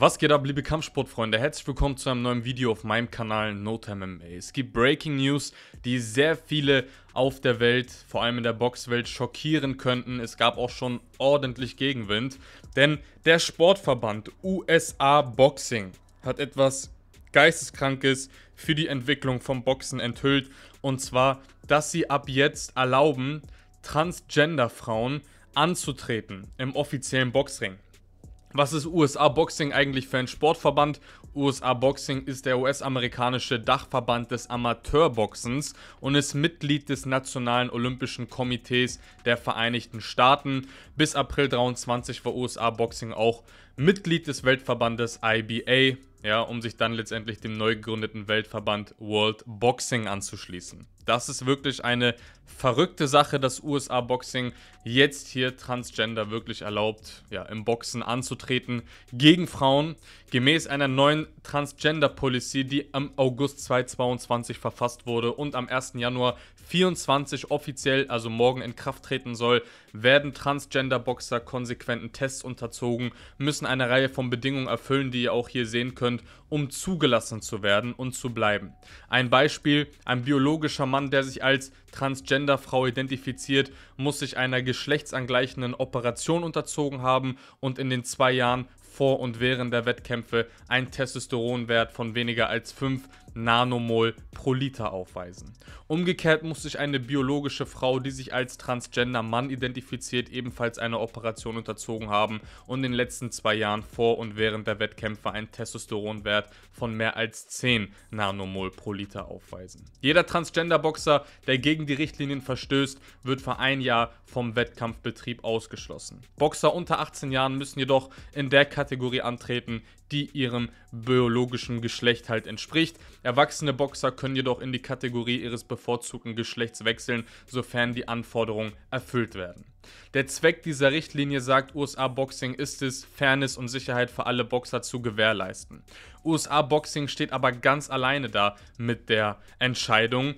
Was geht ab, liebe Kampfsportfreunde? Herzlich willkommen zu einem neuen Video auf meinem Kanal NoTime MMA. Es gibt Breaking News, die sehr viele auf der Welt, vor allem in der Boxwelt, schockieren könnten. Es gab auch schon ordentlich Gegenwind, denn der Sportverband USA Boxing hat etwas Geisteskrankes für die Entwicklung vom Boxen enthüllt. Und zwar, dass sie ab jetzt erlauben, Transgender-Frauen anzutreten im offiziellen Boxring. Was ist USA Boxing eigentlich für ein Sportverband? USA Boxing ist der US-amerikanische Dachverband des Amateurboxens und ist Mitglied des Nationalen Olympischen Komitees der Vereinigten Staaten. Bis April 23 war USA Boxing auch Mitglied des Weltverbandes IBA, ja, um sich dann letztendlich dem neu gegründeten Weltverband World Boxing anzuschließen. Das ist wirklich eine verrückte Sache, dass USA Boxing jetzt hier Transgender wirklich erlaubt, ja, im Boxen anzutreten gegen Frauen, gemäß einer neuen Transgender Policy, die im August 2022 verfasst wurde und am 1. Januar 2024 offiziell, also morgen in Kraft treten soll, werden Transgender Boxer konsequenten Tests unterzogen, müssen eine Reihe von Bedingungen erfüllen, die ihr auch hier sehen könnt, um zugelassen zu werden und zu bleiben. Ein Beispiel, ein biologischer Mann Mann, der sich als Transgender-Frau identifiziert, muss sich einer geschlechtsangleichenden Operation unterzogen haben und in den zwei Jahren vor und während der Wettkämpfe einen Testosteronwert von weniger als 5 Nanomol pro Liter aufweisen. Umgekehrt muss sich eine biologische Frau, die sich als transgender Mann identifiziert, ebenfalls einer Operation unterzogen haben und in den letzten zwei Jahren vor und während der Wettkämpfe einen Testosteronwert von mehr als 10 Nanomol pro Liter aufweisen. Jeder Transgender-Boxer, der gegen die Richtlinien verstößt, wird für ein Jahr vom Wettkampfbetrieb ausgeschlossen. Boxer unter 18 Jahren müssen jedoch in der Kategorie Kategorie antreten, die ihrem biologischen Geschlecht halt entspricht. Erwachsene Boxer können jedoch in die Kategorie ihres bevorzugten Geschlechts wechseln, sofern die Anforderungen erfüllt werden. Der Zweck dieser Richtlinie sagt, USA Boxing ist es, Fairness und Sicherheit für alle Boxer zu gewährleisten. USA Boxing steht aber ganz alleine da mit der Entscheidung,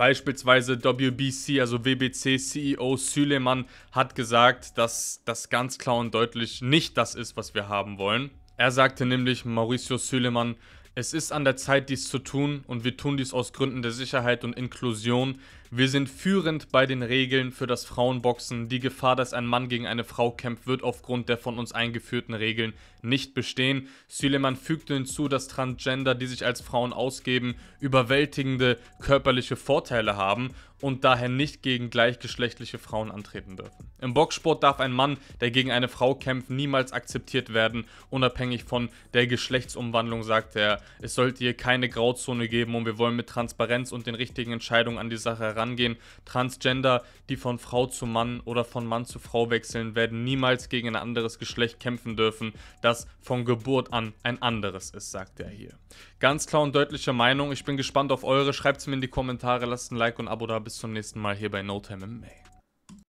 Beispielsweise WBC, also WBC-CEO Süleyman hat gesagt, dass das ganz klar und deutlich nicht das ist, was wir haben wollen. Er sagte nämlich, Mauricio Süleyman, es ist an der Zeit, dies zu tun und wir tun dies aus Gründen der Sicherheit und Inklusion. Wir sind führend bei den Regeln für das Frauenboxen. Die Gefahr, dass ein Mann gegen eine Frau kämpft, wird aufgrund der von uns eingeführten Regeln nicht bestehen. Süleman fügte hinzu, dass Transgender, die sich als Frauen ausgeben, überwältigende körperliche Vorteile haben und daher nicht gegen gleichgeschlechtliche Frauen antreten dürfen. Im Boxsport darf ein Mann, der gegen eine Frau kämpft, niemals akzeptiert werden, unabhängig von der Geschlechtsumwandlung, sagt er. Es sollte hier keine Grauzone geben und wir wollen mit Transparenz und den richtigen Entscheidungen an die Sache heran herangehen. Transgender, die von Frau zu Mann oder von Mann zu Frau wechseln, werden niemals gegen ein anderes Geschlecht kämpfen dürfen, das von Geburt an ein anderes ist, sagt er hier. Ganz klar und deutliche Meinung. Ich bin gespannt auf eure. Schreibt es mir in die Kommentare, lasst ein Like und ein Abo da. Bis zum nächsten Mal hier bei No Time May.